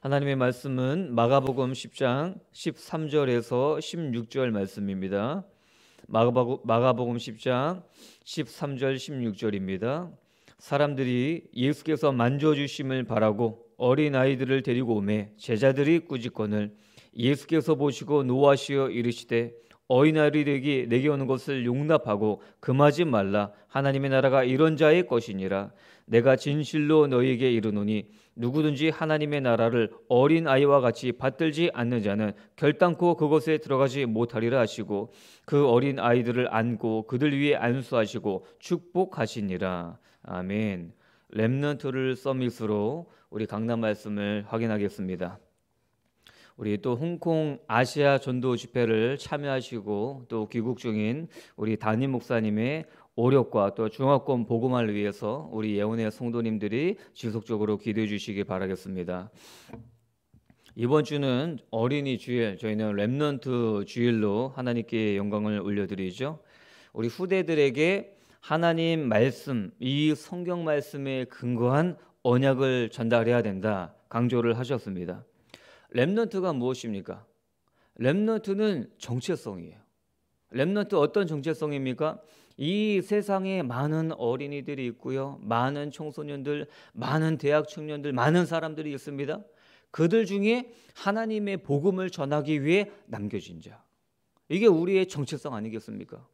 하나님의 말씀은 마가복음 10장 13절에서 16절 말씀입니다. 마가복음 10장 13절 16절입니다. 사람들이 예수께서 만져 주심을 바라고 어린 아이들을 데리고 오매 제자들이 꾸짖거늘 예수께서 보시고 노하시어 이르시되 어린아이 되기 내게 오는 것을 용납하고 금하지 말라 하나님의 나라가 이런 자의 것이니라 내가 진실로 너희에게 이르노니 누구든지 하나님의 나라를 어린 아이와 같이 받들지 않는 자는 결단코 그것에 들어가지 못하리라 하시고 그 어린 아이들을 안고 그들 위에 안수하시고 축복하시니라 아멘 렘넌트를 서밋으로 우리 강남 말씀을 확인하겠습니다. 우리 또 홍콩 아시아 전도 집회를 참여하시고 또 귀국 중인 우리 담임 목사님의 오력과 또 중화권 복음화를 위해서 우리 예원의 성도님들이 지속적으로 기도해 주시기 바라겠습니다. 이번 주는 어린이 주일 저희는 렘넌트 주일로 하나님께 영광을 올려드리죠. 우리 후대들에게 하나님 말씀 이 성경 말씀에 근거한 언약을 전달해야 된다 강조를 하셨습니다. 렘넌트가 무엇입니까? 렘넌트는 정체성이에요. 렘넌트 어떤 정체성입니까? 이 세상에 많은 어린이들이 있고요. 많은 청소년들, 많은 대학 청년들, 많은 사람들이 있습니다. 그들 중에 하나님의 복음을 전하기 위해 남겨진 자. 이게 우리의 정체성 아니겠습니까?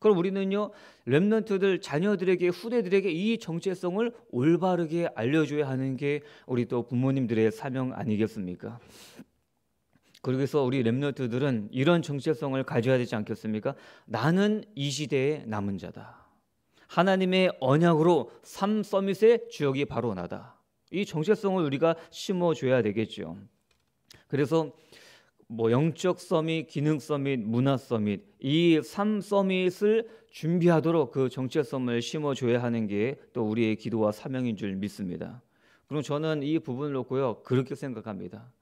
그럼 우리는요 렘넌트들 자녀들에게 후대들에게 이 정체성을 올바르게 알려줘야 하는 게 우리 또 부모님들의 사명 아니겠습니까? 그래서 우리 렘넌트들은 이런 정체성을 가져야 되지 않겠습니까? 나는 이 시대의 남은 자다. 하나님의 언약으로 삼 서밋의 주역이 바로 나다. 이 정체성을 우리가 심어줘야 되겠죠. 그래서 뭐 영적 서밋, 기능 서밋, 문화 서밋 이삼 서밋을 준비하도록 그 정체성을 심어줘야 하는 게 또 우리의 기도와 사명인 줄 믿습니다. 그럼 저는 이 부분을 놓고요 그렇게 생각합니다.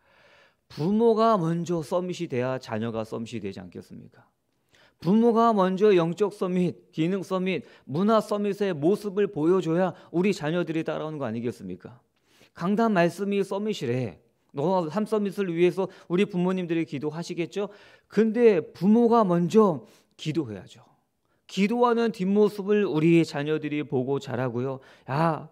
부모가 먼저 서밋이 돼야 자녀가 서밋이 되지 않겠습니까? 부모가 먼저 영적 서밋, 기능 서밋, 문화 서밋의 모습을 보여줘야 우리 자녀들이 따라오는 거 아니겠습니까? 강단 말씀이 서밋이래. 너 노함 서밋을 위해서 우리 부모님들이 기도하시겠죠. 근데 부모가 먼저 기도해야죠. 기도하는 뒷모습을 우리 자녀들이 보고 자라고요. 야,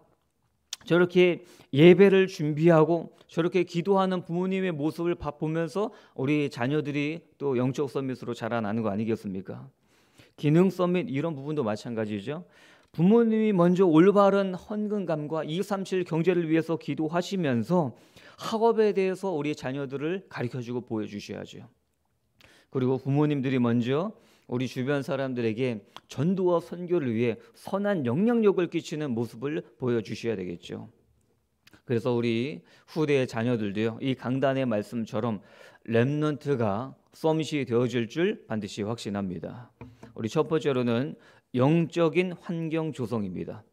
저렇게 예배를 준비하고 저렇게 기도하는 부모님의 모습을 보면서 우리 자녀들이 또 영적 서밋으로 자라나는 거 아니겠습니까? 기능 서밋 이런 부분도 마찬가지죠. 부모님이 먼저 올바른 헌금감과 237 경제를 위해서 기도하시면서 학업에 대해서 우리 자녀들을 가르쳐주고 보여주셔야죠. 그리고 부모님들이 먼저 우리 주변 사람들에게 전도와 선교를 위해 선한 영향력을 끼치는 모습을 보여주셔야 되겠죠. 그래서 우리 후대의 자녀들도요. 이 강단의 말씀처럼 렘넌트가 썸시 되어질 줄 반드시 확신합니다. 우리 첫 번째로는 영적인 환경 조성입니다.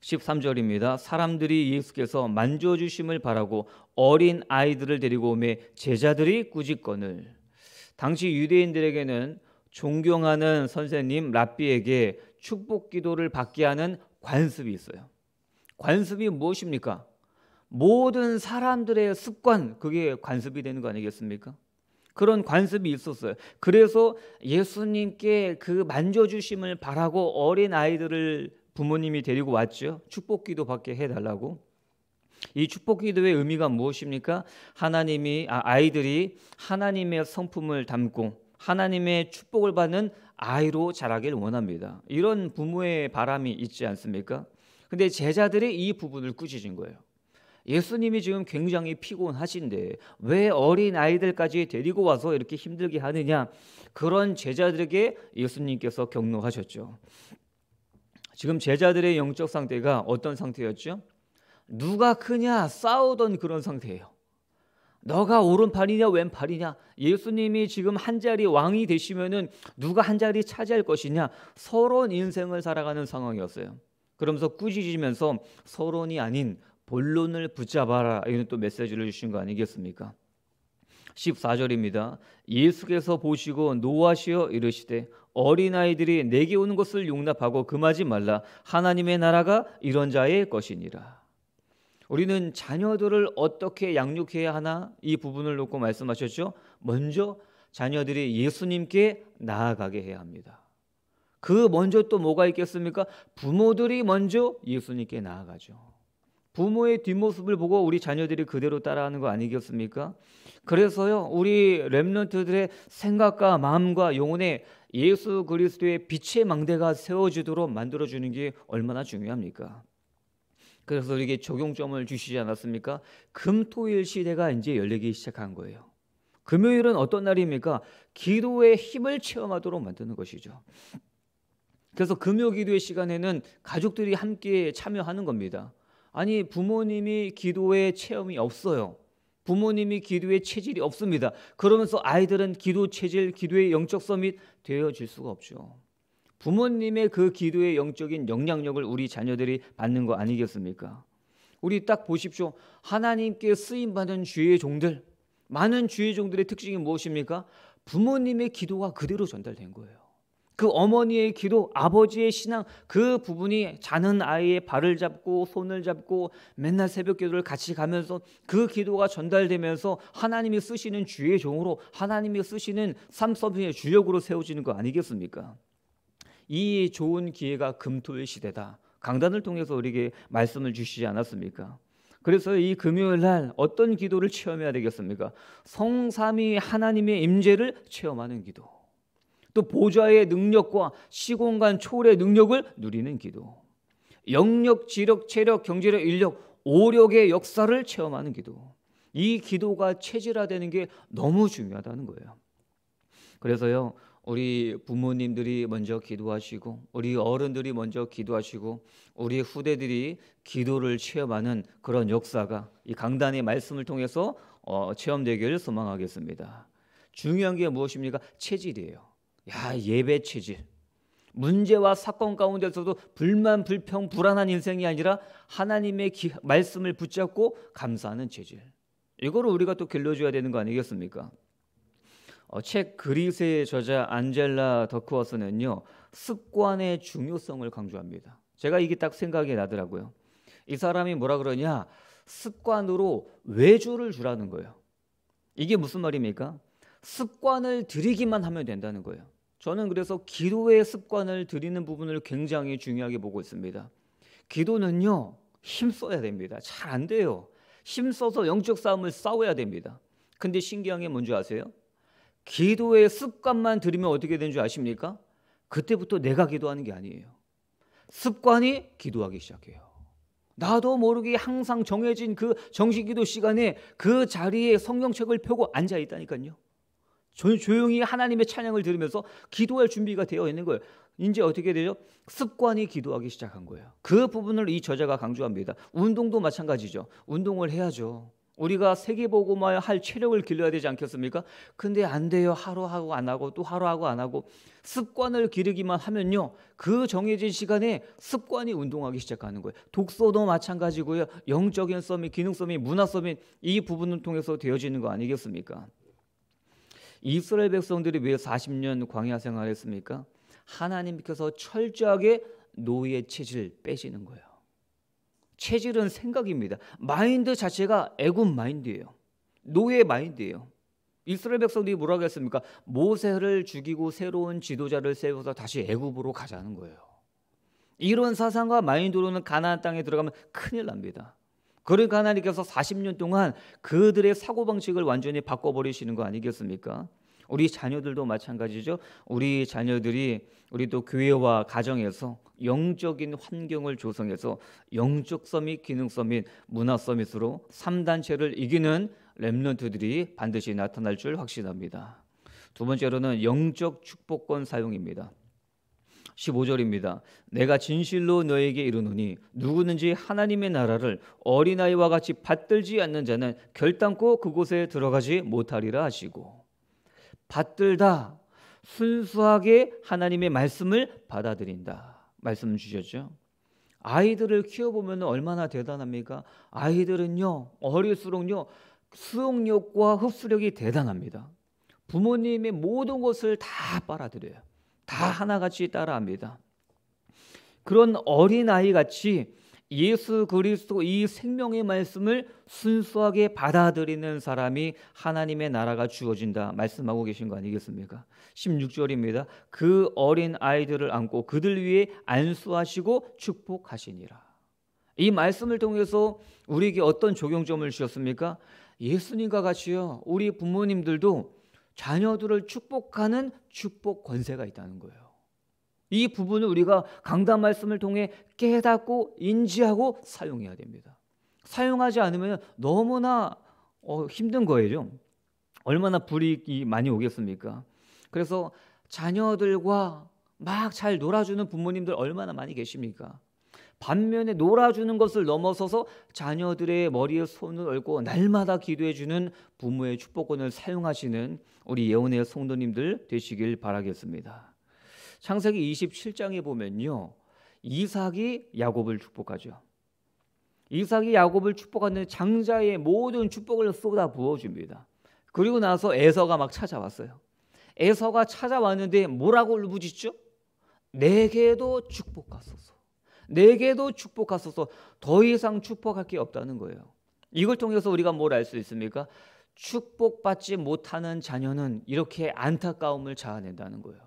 13절입니다. 사람들이 예수께서 만져 주심을 바라고 어린 아이들을 데리고 오매 제자들이 꾸짖거늘 당시 유대인들에게는 존경하는 선생님 랍비에게 축복 기도를 받게 하는 관습이 있어요. 관습이 무엇입니까? 모든 사람들의 습관, 그게 관습이 되는 거 아니겠습니까? 그런 관습이 있었어요. 그래서 예수님께 그 만져주심을 바라고 어린 아이들을 부모님이 데리고 왔죠. 축복기도 밖에 해달라고. 이 축복기도의 의미가 무엇입니까? 하나님이 아, 아이들이 하나님의 성품을 담고 하나님의 축복을 받는 아이로 자라길 원합니다. 이런 부모의 바람이 있지 않습니까? 근데 제자들이 이 부분을 꾸짖은 거예요. 예수님이 지금 굉장히 피곤하신데 왜 어린 아이들까지 데리고 와서 이렇게 힘들게 하느냐 그런 제자들에게 예수님께서 경로하셨죠. 지금 제자들의 영적 상태가 어떤 상태였죠? 누가 크냐 싸우던 그런 상태예요. 너가 오른팔이냐 왼팔이냐 예수님이 지금 한 자리 왕이 되시면은 누가 한 자리 차지할 것이냐 서론 인생을 살아가는 상황이었어요. 그러면서 꾸짖으면서 서론이 아닌 본론을 붙잡아라 이런 또 메시지를 주신 거 아니겠습니까? 14절입니다. 예수께서 보시고 노하시어 이르시되 어린아이들이 내게 오는 것을 용납하고 금하지 말라. 하나님의 나라가 이런 자의 것이니라. 우리는 자녀들을 어떻게 양육해야 하나 이 부분을 놓고 말씀하셨죠. 먼저 자녀들이 예수님께 나아가게 해야 합니다. 그 먼저 또 뭐가 있겠습니까? 부모들이 먼저 예수님께 나아가죠. 부모의 뒷모습을 보고 우리 자녀들이 그대로 따라하는 거 아니겠습니까? 그래서요, 우리 렘런트들의 생각과 마음과 영혼에 예수 그리스도의 빛의 망대가 세워지도록 만들어 주는 게 얼마나 중요합니까? 그래서 우게 적용점을 주시지 않았습니까? 금토일 시대가 이제 열리기 시작한 거예요. 금요일은 어떤 날입니까? 기도의 힘을 체험하도록 만드는 것이죠. 그래서 금요 기도의 시간에는 가족들이 함께 참여하는 겁니다. 아니 부모님이 기도에 체험이 없어요. 부모님이 기도의 체질이 없습니다. 그러면서 아이들은 기도 체질, 기도의 영적 서밋 되어질 수가 없죠. 부모님의 그 기도의 영적인 영향력을 우리 자녀들이 받는 거 아니겠습니까? 우리 딱 보십시오. 하나님께 쓰임 받은 주의 종들, 많은 주의 종들의 특징이 무엇입니까? 부모님의 기도가 그대로 전달된 거예요. 그 어머니의 기도, 아버지의 신앙 그 부분이 자는 아이의 발을 잡고 손을 잡고 맨날 새벽 기도를 같이 가면서 그 기도가 전달되면서 하나님이 쓰시는 주의 종으로 하나님이 쓰시는 삶서빙의 주역으로 세워지는 거 아니겠습니까? 이 좋은 기회가 금토의 시대다. 강단을 통해서 우리에게 말씀을 주시지 않았습니까? 그래서 이 금요일 날 어떤 기도를 체험해야 되겠습니까? 성삼이 하나님의 임재를 체험하는 기도. 또 보좌의 능력과 시공간 초월의 능력을 누리는 기도. 영력, 지력, 체력, 경제력, 인력, 오력의 역사를 체험하는 기도. 이 기도가 체질화되는 게 너무 중요하다는 거예요. 그래서요, 우리 부모님들이 먼저 기도하시고, 우리 어른들이 먼저 기도하시고, 우리 후대들이 기도를 체험하는 그런 역사가 이 강단의 말씀을 통해서 어, 체험되기를 소망하겠습니다. 중요한 게 무엇입니까? 체질이에요. 야 예배 체질. 문제와 사건 가운데서도 불만, 불평, 불안한 인생이 아니라 하나님의 기, 말씀을 붙잡고 감사하는 체질. 이거를 우리가 또 길러줘야 되는 거 아니겠습니까? 어, 책 그리스의 저자 안젤라 더크워스는요 습관의 중요성을 강조합니다. 제가 이게 딱 생각이 나더라고요. 이 사람이 뭐라 그러냐? 습관으로 외주를 주라는 거예요. 이게 무슨 말입니까? 습관을 들이기만 하면 된다는 거예요. 저는 그래서 기도의 습관을 들이는 부분을 굉장히 중요하게 보고 있습니다. 기도는요, 힘써야 됩니다. 잘 안 돼요. 힘써서 영적 싸움을 싸워야 됩니다. 근데 신기한 게 뭔지 아세요? 기도의 습관만 들이면 어떻게 되는 줄 아십니까? 그때부터 내가 기도하는 게 아니에요. 습관이 기도하기 시작해요. 나도 모르게 항상 정해진 그 정식 기도 시간에 그 자리에 성경책을 펴고 앉아 있다니까요. 조용히 하나님의 찬양을 들으면서 기도할 준비가 되어 있는 거예요. 이제 어떻게 되죠? 습관이 기도하기 시작한 거예요. 그 부분을 이 저자가 강조합니다. 운동도 마찬가지죠. 운동을 해야죠. 우리가 세계보고만 할 체력을 길러야 되지 않겠습니까? 근데 안 돼요. 하루 하고 안 하고 또 하루 하고 안 하고 습관을 기르기만 하면요. 그 정해진 시간에 습관이 운동하기 시작하는 거예요. 독서도 마찬가지고요. 영적인 서밋, 기능 서밋, 문화 서밋 이 부분을 통해서 되어지는 거 아니겠습니까? 이스라엘 백성들이 왜 40년 광야 생활했습니까? 하나님께서 철저하게 노예 체질 빼시는 거예요. 체질은 생각입니다. 마인드 자체가 애굽 마인드예요. 노예 마인드예요. 이스라엘 백성들이 뭐라고 했습니까? 모세를 죽이고 새로운 지도자를 세워서 다시 애굽으로 가자는 거예요. 이런 사상과 마인드로는 가나안 땅에 들어가면 큰일 납니다. 그러니까 하나님께서 40년 동안 그들의 사고방식을 완전히 바꿔버리시는 거 아니겠습니까? 우리 자녀들도 마찬가지죠. 우리 자녀들이 우리 또 교회와 가정에서 영적인 환경을 조성해서 영적 서밋, 기능성 및 문화 서밋으로 3단체를 이기는 렘넌트들이 반드시 나타날 줄 확신합니다. 두 번째로는 영적 축복권 사용입니다. 15절입니다. 내가 진실로 너에게 이르노니 누구든지 하나님의 나라를 어린아이와 같이 받들지 않는 자는 결단코 그곳에 들어가지 못하리라 하시고 받들다 순수하게 하나님의 말씀을 받아들인다 말씀 주셨죠. 아이들을 키워보면 얼마나 대단합니까? 아이들은요 어릴수록요 수용력과 흡수력이 대단합니다. 부모님의 모든 것을 다 빨아들여요. 다 하나같이 따라합니다. 그런 어린아이 같이 예수 그리스도 이 생명의 말씀을 순수하게 받아들이는 사람이 하나님의 나라가 주어진다 말씀하고 계신 거 아니겠습니까? 16절입니다. 그 어린 아이들을 안고 그들 위에 안수하시고 축복하시니라. 이 말씀을 통해서 우리에게 어떤 적용점을 주셨습니까? 예수님과 같이요. 우리 부모님들도 자녀들을 축복하는 축복 권세가 있다는 거예요. 이 부분을 우리가 강단 말씀을 통해 깨닫고 인지하고 사용해야 됩니다. 사용하지 않으면 너무나 어, 힘든 거예요. 얼마나 불이익이 많이 오겠습니까? 그래서 자녀들과 막 잘 놀아주는 부모님들 얼마나 많이 계십니까? 반면에 놀아주는 것을 넘어서서 자녀들의 머리에 손을 얹고 날마다 기도해주는 부모의 축복권을 사용하시는 우리 예언의 성도님들 되시길 바라겠습니다. 창세기 27장에 보면요. 이삭이 야곱을 축복하죠. 이삭이 야곱을 축복하는 장자의 모든 축복을 쏟아 부어줍니다. 그리고 나서 에서가 막 찾아왔어요. 에서가 찾아왔는데 뭐라고 울부짖죠? 내게도 축복하소서. 내게도 축복하소서 더 이상 축복할 게 없다는 거예요. 이걸 통해서 우리가 뭘 알 수 있습니까? 축복받지 못하는 자녀는 이렇게 안타까움을 자아낸다는 거예요.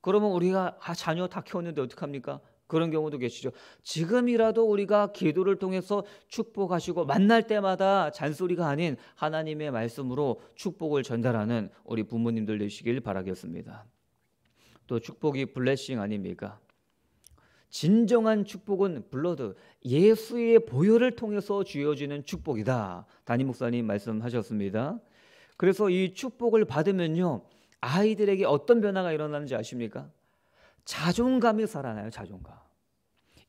그러면 우리가 아, 자녀 다 키웠는데 어떡합니까? 그런 경우도 계시죠. 지금이라도 우리가 기도를 통해서 축복하시고 만날 때마다 잔소리가 아닌 하나님의 말씀으로 축복을 전달하는 우리 부모님들 되시길 바라겠습니다. 또 축복이 블레싱 아닙니까? 진정한 축복은 블러드 예수의 보혈을 통해서 주어지는 축복이다. 담임 목사님 말씀하셨습니다. 그래서 이 축복을 받으면요. 아이들에게 어떤 변화가 일어나는지 아십니까? 자존감이 살아나요, 자존감.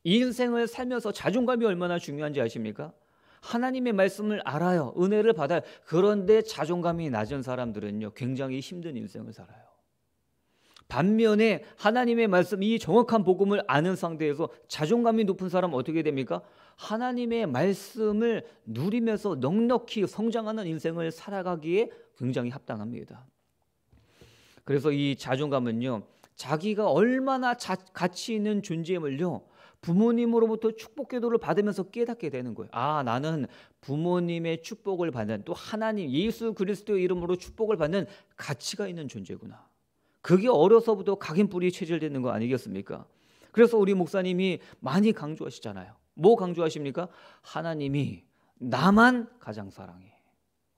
인생을 살면서 자존감이 얼마나 중요한지 아십니까? 하나님의 말씀을 알아요. 은혜를 받아요. 그런데 자존감이 낮은 사람들은요, 굉장히 힘든 인생을 살아요. 반면에 하나님의 말씀 이 정확한 복음을 아는 상대에서 자존감이 높은 사람 어떻게 됩니까? 하나님의 말씀을 누리면서 넉넉히 성장하는 인생을 살아가기에 굉장히 합당합니다. 그래서 이 자존감은요. 자기가 얼마나 자, 가치 있는 존재임을요. 부모님으로부터 축복 기도를 받으면서 깨닫게 되는 거예요. 아, 나는 부모님의 축복을 받는 또 하나님 예수 그리스도의 이름으로 축복을 받는 가치가 있는 존재구나. 그게 어려서부터 각인뿌리 체질되는 거 아니겠습니까? 그래서 우리 목사님이 많이 강조하시잖아요. 뭐 강조하십니까? 하나님이 나만 가장 사랑해.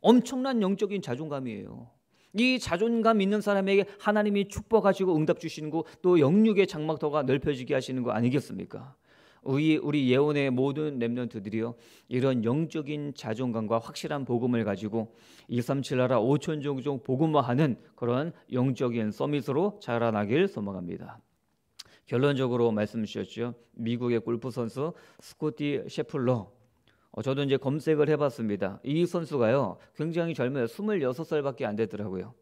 엄청난 영적인 자존감이에요. 이 자존감 있는 사람에게 하나님이 축복하시고 응답 주시는 거 또 영육의 장막터가 넓혀지게 하시는 거 아니겠습니까? 우리, 우리 예원의 모든 렘넌트들이요 이런 영적인 자존감과 확실한 복음을 가지고 237 나라 5천 종종 복음화하는 그런 영적인 서밋으로 자라나길 소망합니다. 결론적으로 말씀 주셨죠. 미국의 골프 선수 스코티 셰플러 어, 저도 이제 검색을 해봤습니다. 이 선수가요, 굉장히 젊어요. 26살밖에 안 되더라고요.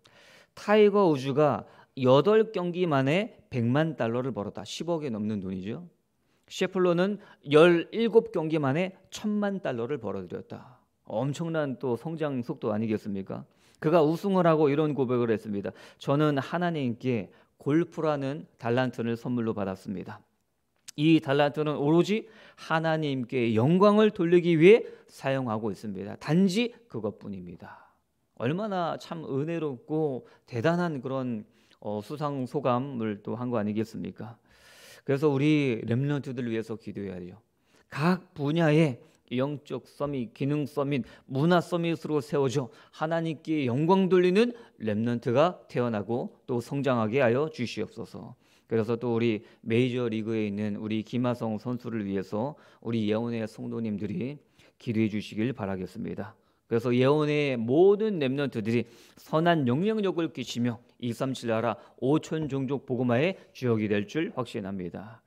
타이거 우즈가 8경기 만에 100만 달러를 벌었다. 10억이 넘는 돈이죠. 셰플로는 17경기 만에 천만 달러를 벌어들였다. 엄청난 또 성장 속도 아니겠습니까? 그가 우승을 하고 이런 고백을 했습니다. 저는 하나님께 골프라는 달란트를 선물로 받았습니다. 이 달란트는 오로지 하나님께 영광을 돌리기 위해 사용하고 있습니다. 단지 그것뿐입니다. 얼마나 참 은혜롭고 대단한 그런 어, 수상 소감을 또 한 거 아니겠습니까? 그래서 우리 렘런트들을 위해서 기도해야 돼요. 각 분야에 영적 서밋, 기능 서밋, 문화 서밋으로 세워져 하나님께 영광 돌리는 렘넌트가 태어나고 또 성장하게 하여 주시옵소서. 그래서 또 우리 메이저 리그에 있는 우리 김하성 선수를 위해서 우리 예원의 성도님들이 기도해 주시길 바라겠습니다. 그래서 예언의 모든 냄넌트들이 선한 영향력을 끼치며 2삼칠 나라 오천 종족 복음화의 주역이 될 줄 확신합니다.